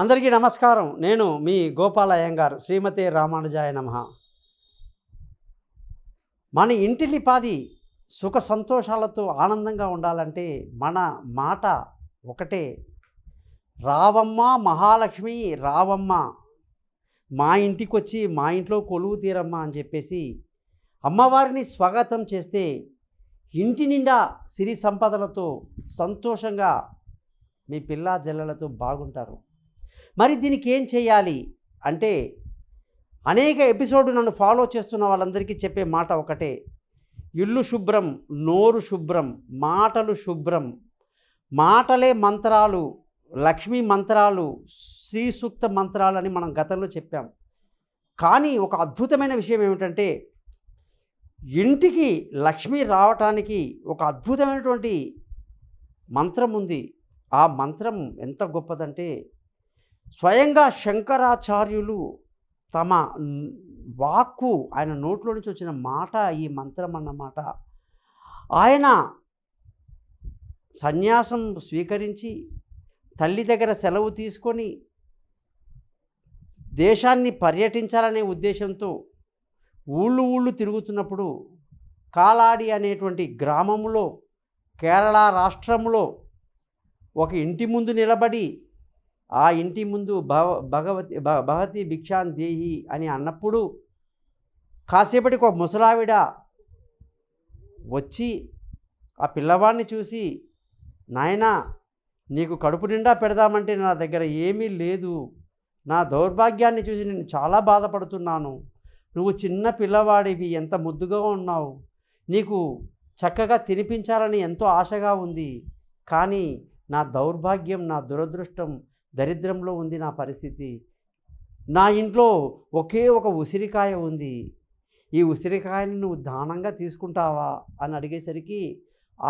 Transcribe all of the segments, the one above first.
అందరికీ నమస్కారం నేను మీ గోపాలయ్యంగారు శ్రీమతి రామానుజాయ నమ మన ఇంటిలిపాది సుఖ సంతోషాలతో ఆనందంగా ఉండాలంటే మన మాట ఒకటే రావమ్మ మహాలక్ష్మి రావమ్మ మా ఇంటికి వచ్చి మా ఇంట్లో కొలువు తీరమ్మ అని చెప్పేసి అమ్మవారిని స్వాగతం చేస్తే ఇంటి నిండా సిరి సంపదలతో సంతోషంగా మీ పిల్లా జల్లలతో బాగుంటారు మరి దీనికి ఏం చేయాలి అంటే అనేక ఎపిసోడ్ నన్ను ఫాలో చేస్తున్న వాళ్ళందరికీ చెప్పే మాట ఒకటే ఇల్లు శుభ్రం నోరు శుభ్రం మాటలు శుభ్రం మాటలే మంత్రాలు లక్ష్మీ మంత్రాలు శ్రీ సూక్త మంత్రాలు అని మనం గతంలో చెప్పాం కానీ ఒక అద్భుతమైన విషయం ఏమిటంటే ఇంటికి లక్ష్మి రావటానికి ఒక అద్భుతమైనటువంటి మంత్రం ఉంది ఆ మంత్రం ఎంత గొప్పదంటే స్వయంగా శంకరాచార్యులు తమ వాక్కు ఆయన నోట్లో నుంచి వచ్చిన మాట ఈ మంత్రం అన్నమాట ఆయన సన్యాసం స్వీకరించి తల్లి దగ్గర సెలవు తీసుకొని దేశాన్ని పర్యటించాలనే ఉద్దేశంతో ఊళ్ళు ఊళ్ళు తిరుగుతున్నప్పుడు కాలాడి అనేటువంటి గ్రామంలో కేరళ రాష్ట్రంలో ఒక ఇంటి ముందు నిలబడి ఆ ఇంటి ముందు భవ భగవతి భగవతి దేహి అని అన్నప్పుడు కాసేపటికి ఒక ముసలావిడ వచ్చి ఆ పిల్లవాడిని చూసి నాయన నీకు కడుపు నిండా పెడదామంటే నా దగ్గర ఏమీ లేదు నా దౌర్భాగ్యాన్ని చూసి నేను చాలా బాధపడుతున్నాను నువ్వు చిన్న పిల్లవాడివి ఎంత ముద్దుగా ఉన్నావు నీకు చక్కగా తినిపించాలని ఎంతో ఆశగా ఉంది కానీ నా దౌర్భాగ్యం నా దురదృష్టం దరిద్రంలో ఉంది నా పరిస్థితి నా ఇంట్లో ఒకే ఒక ఉసిరికాయ ఉంది ఈ ఉసిరికాయని నువ్వు దానంగా తీసుకుంటావా అని అడిగేసరికి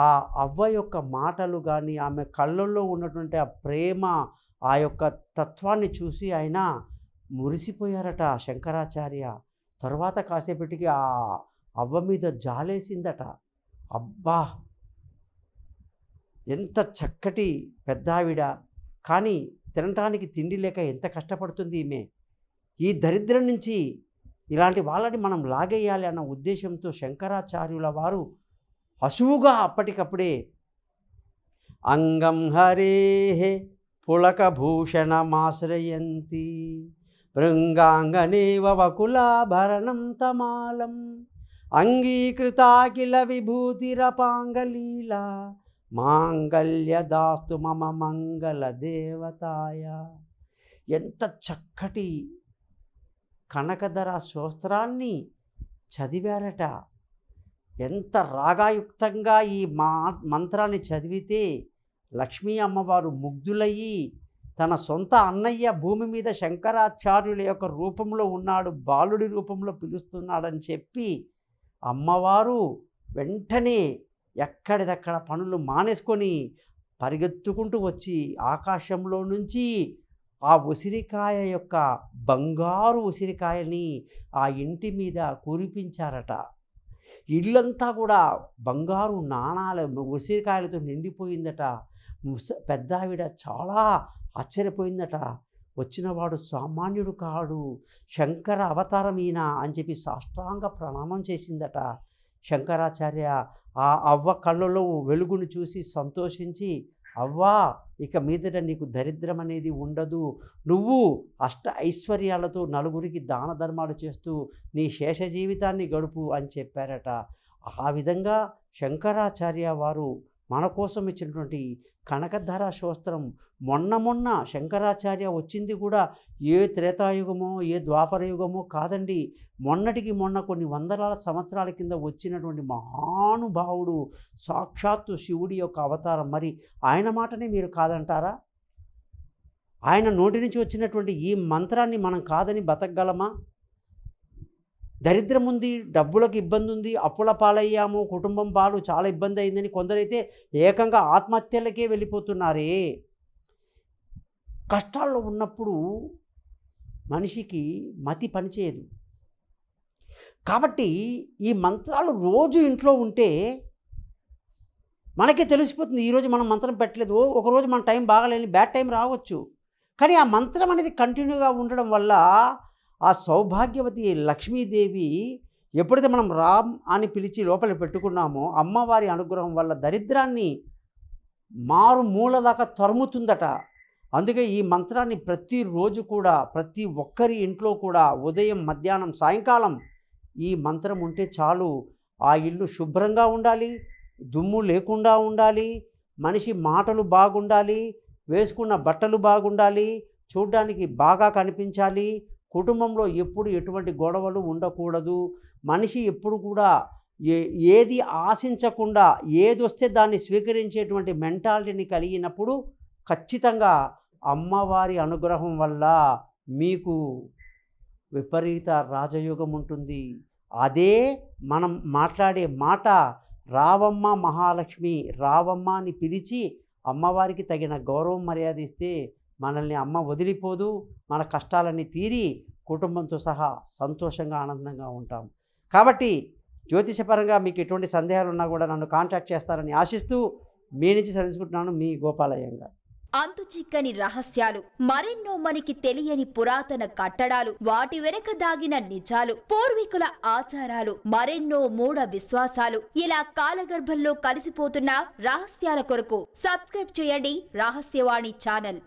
ఆ అవ్వ యొక్క మాటలు కానీ ఆమె కళ్ళల్లో ఉన్నటువంటి ఆ ప్రేమ ఆ యొక్క తత్వాన్ని చూసి ఆయన మురిసిపోయారట శంకరాచార్య తర్వాత కాసేపటికి ఆ అవ్వ మీద జాలేసిందట అబ్బా ఎంత చక్కటి పెద్దావిడ కానీ తినడానికి తిండి లేక ఎంత కష్టపడుతుంది ఈమె ఈ దరిద్రం నుంచి ఇలాంటి వాళ్ళని మనం లాగేయాలి అన్న ఉద్దేశంతో శంకరాచార్యుల వారు హసువుగా అప్పటికప్పుడే అంగం హరే పులకభూషణమాశ్రయంతి భృంగాంగనేవ వకులాభరణం తమాలం అంగీకృతాకిల విభూతిరపాంగలీలా మాంగళ్యదాస్తు మమ మంగళ దేవతాయ ఎంత చక్కటి కనకధర శోస్త్రాన్ని చదివారట ఎంత రాగాయుక్తంగా ఈ మా మంత్రాన్ని చదివితే లక్ష్మీ అమ్మవారు ముగ్ధులయ్యి తన సొంత అన్నయ్య భూమి మీద శంకరాచార్యుల యొక్క రూపంలో ఉన్నాడు బాలుడి రూపంలో పిలుస్తున్నాడని చెప్పి అమ్మవారు వెంటనే ఎక్కడిదక్కడ పనులు మానేసుకొని పరిగెత్తుకుంటూ వచ్చి ఆకాశంలో నుంచి ఆ ఉసిరికాయ యొక్క బంగారు ఉసిరికాయని ఆ ఇంటి మీద కురిపించారట ఇల్లంతా కూడా బంగారు నాణాల ఉసిరికాయలతో నిండిపోయిందట పెద్దావిడ చాలా ఆశ్చర్యపోయిందట వచ్చినవాడు సామాన్యుడు కాడు శంకర అవతారం అని చెప్పి సాష్టాంగ ప్రణామం చేసిందట శంకరాచార్య ఆ అవ్వ కళ్ళలో వెలుగును చూసి సంతోషించి అవ్వా ఇక మీదట నీకు దరిద్రం అనేది ఉండదు నువ్వు అష్ట ఐశ్వర్యాలతో నలుగురికి దాన ధర్మాలు చేస్తూ నీ శేష జీవితాన్ని గడుపు అని చెప్పారట ఆ విధంగా శంకరాచార్య వారు మన కోసం ఇచ్చినటువంటి కనకధార శోస్త్రం మొన్న మొన్న శంకరాచార్య వచ్చింది కూడా ఏ త్రేతాయుగమో ఏ ద్వాపరయుగమో కాదండి మొన్నటికి మొన్న కొన్ని వందల సంవత్సరాల కింద వచ్చినటువంటి మహానుభావుడు సాక్షాత్తు శివుడి యొక్క అవతారం మరి ఆయన మాటనే మీరు కాదంటారా ఆయన నోటి నుంచి వచ్చినటువంటి ఈ మంత్రాన్ని మనం కాదని బతకగలమా దరిద్రం ఉంది డబ్బులకు ఇబ్బంది ఉంది అప్పుల పాలయ్యాము కుటుంబం పాలు చాలా ఇబ్బంది అయిందని కొందరైతే ఏకంగా ఆత్మహత్యలకే వెళ్ళిపోతున్నారే కష్టాల్లో ఉన్నప్పుడు మనిషికి మతి పనిచేయదు కాబట్టి ఈ మంత్రాలు రోజు ఇంట్లో ఉంటే మనకే తెలిసిపోతుంది ఈరోజు మనం మంత్రం పెట్టలేదు ఒకరోజు మన టైం బాగాలేని బ్యాడ్ టైం రావచ్చు కానీ ఆ మంత్రం అనేది కంటిన్యూగా ఉండడం వల్ల ఆ సౌభాగ్యవతి లక్ష్మీదేవి ఎప్పుడైతే మనం రామ్ అని పిలిచి లోపల పెట్టుకున్నామో అమ్మవారి అనుగ్రహం వల్ల దరిద్రాన్ని మారు మూలదాకా తరుముతుందట అందుకే ఈ మంత్రాన్ని ప్రతిరోజు కూడా ప్రతి ఒక్కరి ఇంట్లో కూడా ఉదయం మధ్యాహ్నం సాయంకాలం ఈ మంత్రం ఉంటే చాలు ఆ ఇల్లు శుభ్రంగా ఉండాలి దుమ్ము లేకుండా ఉండాలి మనిషి మాటలు బాగుండాలి వేసుకున్న బట్టలు బాగుండాలి చూడ్డానికి బాగా కనిపించాలి కుటుంబంలో ఎప్పుడు ఎటువంటి గొడవలు ఉండకూడదు మనిషి ఎప్పుడు కూడా ఏ ఏది ఆశించకుండా ఏది వస్తే దాన్ని స్వీకరించేటువంటి మెంటాలిటీని కలిగినప్పుడు ఖచ్చితంగా అమ్మవారి అనుగ్రహం వల్ల మీకు విపరీత రాజయోగం ఉంటుంది అదే మనం మాట్లాడే మాట రావమ్మ మహాలక్ష్మి రావమ్మ అని పిలిచి అమ్మవారికి తగిన గౌరవం మర్యాద ఇస్తే మనల్ని అమ్మ వదిలిపోదు మన కష్టాలన్నీ తీరి కుటుంబంతో సహా సంతోషంగా ఆనందంగా ఉంటాం కాబట్టి జ్యోతిషపరంగా మీకు ఎటువంటి సందేహాలు ఉన్నా కూడా నన్ను కాంటాక్ట్ చేస్తారని ఆశిస్తూ మీ నుంచి తెలుసుకుంటున్నాను మీ గోపాలయ్యంగా అంతు చిక్కని రహస్యాలు మరెన్నో మనకి తెలియని పురాతన కట్టడాలు వాటి వెనక దాగిన నిజాలు పూర్వీకుల ఆచారాలు మరెన్నో మూఢ విశ్వాసాలు ఇలా కాలగర్భంలో కలిసిపోతున్న రహస్యాల కొరకు సబ్స్క్రైబ్ చేయండి రహస్యవాణి ఛానల్